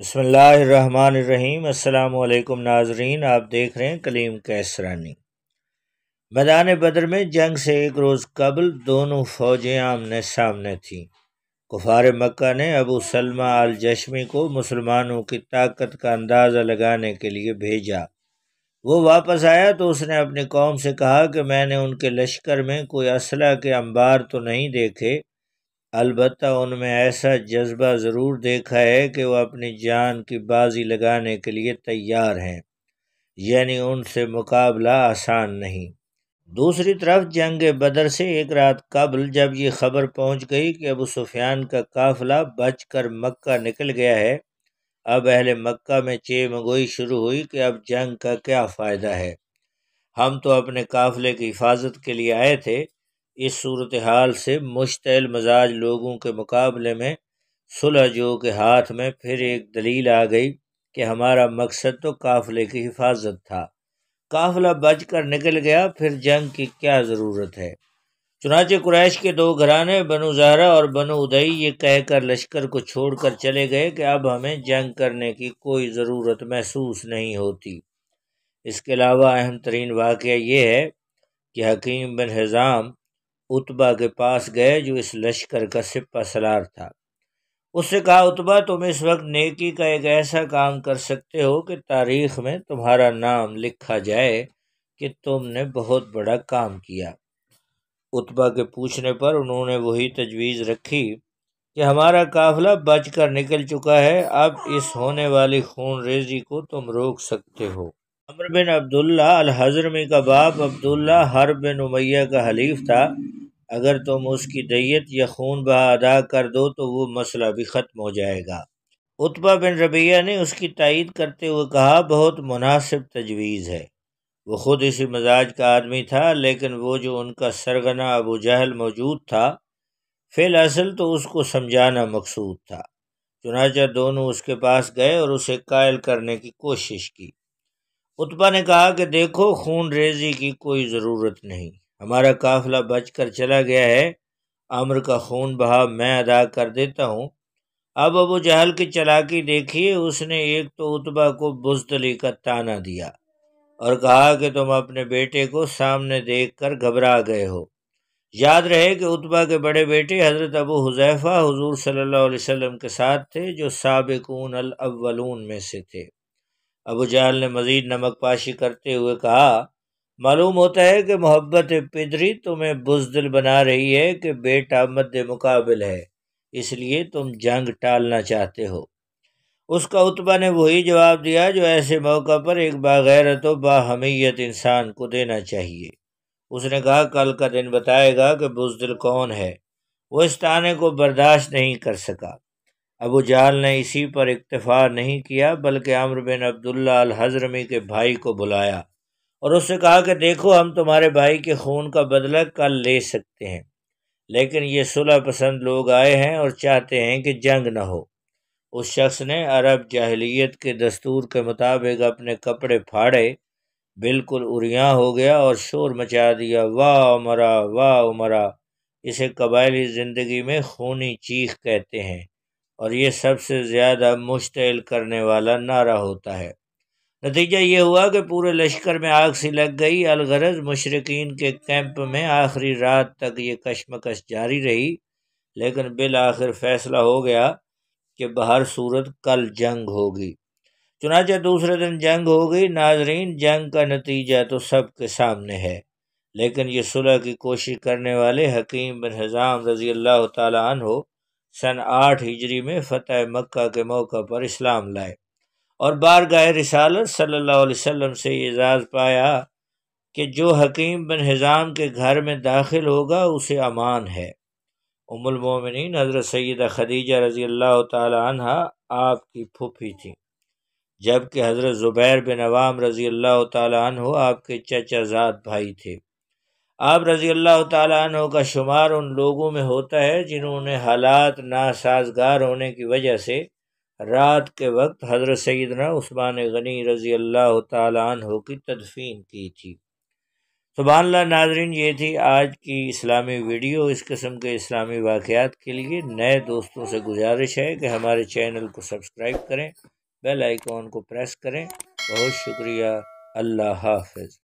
बसमीम अल्लाम नाजरीन आप देख रहे हैं कलीम कैसरानी मैदान बदर में जंग से एक रोज़ कबल दोनों फ़ौजें आमने सामने थीं कुफार मक्का ने अबू सलमा अल जशमी को मुसलमानों की ताकत का अंदाज़ा लगाने के लिए भेजा वो वापस आया तो उसने अपनी कौम से कहा कि मैंने उनके लश्कर में कोई असला के अंबार तो नहीं देखे अलबत् उनमें ऐसा जज्बा ज़रूर देखा है कि वह अपनी जान की बाजी लगाने के लिए तैयार हैं यानी उनसे मुकाबला आसान नहीं दूसरी तरफ जंग बदर से एक रात कबल जब ये खबर पहुंच गई कि अबू सुफियान का काफिला बचकर मक्का निकल गया है अब अहले मक्का में चे मंगोई शुरू हुई कि अब जंग का क्या फ़ायदा है हम तो अपने काफिले की हिफाजत के लिए आए थे इस सूरत हाल से मुश्तल मजाज लोगों के मुकाबले में जो के हाथ में फिर एक दलील आ गई कि हमारा मकसद तो काफले की हिफाजत था काफिला बच कर निकल गया फिर जंग की क्या ज़रूरत है चुनाचे कुरैश के दो घराने बनु जहरा और बनु उदई ये कहकर लश्कर को छोड़कर चले गए कि अब हमें जंग करने की कोई ज़रूरत महसूस नहीं होती इसके अलावा अहम तरीन वाक़ ये है कि हकीम बिन हज़ाम उतबा के पास गए जो इस लश्कर का सिपा सलार था उससे कहा उतबा तुम इस वक्त नेकी का एक ऐसा काम कर सकते हो कि तारीख में तुम्हारा नाम लिखा जाए कि तुमने बहुत बड़ा काम किया उतबा के पूछने पर उन्होंने वही तजवीज़ रखी कि हमारा काफिला बच कर निकल चुका है अब इस होने वाली खून रेजी को तुम रोक सकते हो अमर बिन अब्दुल्ला अल हजरमी का बाप अब्दुल्ला हर बिन उमैया का हलीफ था अगर तुम उसकी दैयत या खून बहा अदा कर दो तो वो मसला भी ख़त्म हो जाएगा उत्बा बिन रबिया ने उसकी तइद करते हुए कहा बहुत मुनासिब तजवीज़ है वो ख़ुद इसी मजाज का आदमी था लेकिन वो जो उनका सरगना अबू जहल मौजूद था फिल असल तो उसको समझाना मकसूद था चुनाचा दोनों उसके पास गए और उसे कायल करने की कोशिश की उत्बा ने कहा कि देखो खून रेजी की कोई ज़रूरत नहीं हमारा काफिला बच कर चला गया है अम्र का खून बहा मैं अदा कर देता हूँ अब अबू जहल की चलाकी देखिए उसने एक तो उतबा को बुजदली का ताना दिया और कहा कि तुम अपने बेटे को सामने देखकर घबरा गए हो याद रहे कि उतबा के बड़े बेटे हज़रत अबू हुजैफ़ा हुजूर सल्लल्लाहु अलैहि वसल्लम के साथ थे जो सबकून अल अव्वलून में से थे अबू जहल ने मज़ीद नमक पाशी करते हुए कहा मालूम होता है कि मोहब्बत पिदरी तुम्हें बुजदिल बना रही है कि बेटा मद मुकाबिल है इसलिए तुम जंग टालना चाहते हो उसका उतबा ने वही जवाब दिया जो ऐसे मौका पर एक बागैरत व बाहमीत इंसान को देना चाहिए उसने कहा कल का दिन बताएगा कि बुजदिल कौन है वो इस ताने को बर्दाश्त नहीं कर सका अबू जाल ने इसी पर इतफ़ा नहीं किया बल्कि आम्र बिन अब्दुल्ला अल हजरमी के भाई को बुलाया और उससे कहा कि देखो हम तुम्हारे भाई के खून का बदला कल ले सकते हैं लेकिन ये सुलह पसंद लोग आए हैं और चाहते हैं कि जंग न हो उस शख्स ने अरब जाहलीत के दस्तूर के मुताबिक अपने कपड़े फाड़े बिल्कुल उरियाँ हो गया और शोर मचा दिया वाह उमरा वाह उमरा इसे कबायली ज़िंदगी में खूनी चीख कहते हैं और ये सबसे ज़्यादा मुश्तल करने वाला नारा होता है नतीजा ये हुआ कि पूरे लश्कर में आग सी लग गई अलगरज मशरकिन के कैंप में आखिरी रात तक ये कशमकश जारी रही लेकिन बिल आखिर फैसला हो गया कि बाहर सूरत कल जंग होगी चुनाच दूसरे दिन जंग हो गई नाजरीन जंग का नतीजा तो सब के सामने है लेकिन ये सुलह की कोशिश करने वाले हकीम बिन हज़ाम रज़ी अल्लाह तन आठ हिजरी में फ़तेह मक्का के मौका पर इस्लाम लाए और बार गाह रिसाल सल्ला अलैहि से एजाज़ पाया कि जो हकीम बन हिज़ाम के घर में दाखिल होगा उसे अमान है उमुलमोमिन हज़रत सैद खदीजा रज़ी अल्लाह तहा आपकी फूफी थी जबकि हज़रत ज़ुबैर बिन अवाम रज़ी अल्लाह हो आपके चचाजाद भाई थे आप रज़ी अल्लाह तहों का शुमार उन लोगों में होता है जिन्होंने हालात नासाजगार होने की वजह से रात के वक्त हज़रत सैदना स्स्मान गनी रज़ी अल्लाह तु की तदफीन की थी सुबहानला नाजरन ये थी आज की इस्लामी वीडियो इस किस्म के इस्लामी वाक़ात के लिए नए दोस्तों से गुजारिश है कि हमारे चैनल को सब्सक्राइब करें बेल आइकॉन को प्रेस करें बहुत शुक्रिया अल्लाह हाफ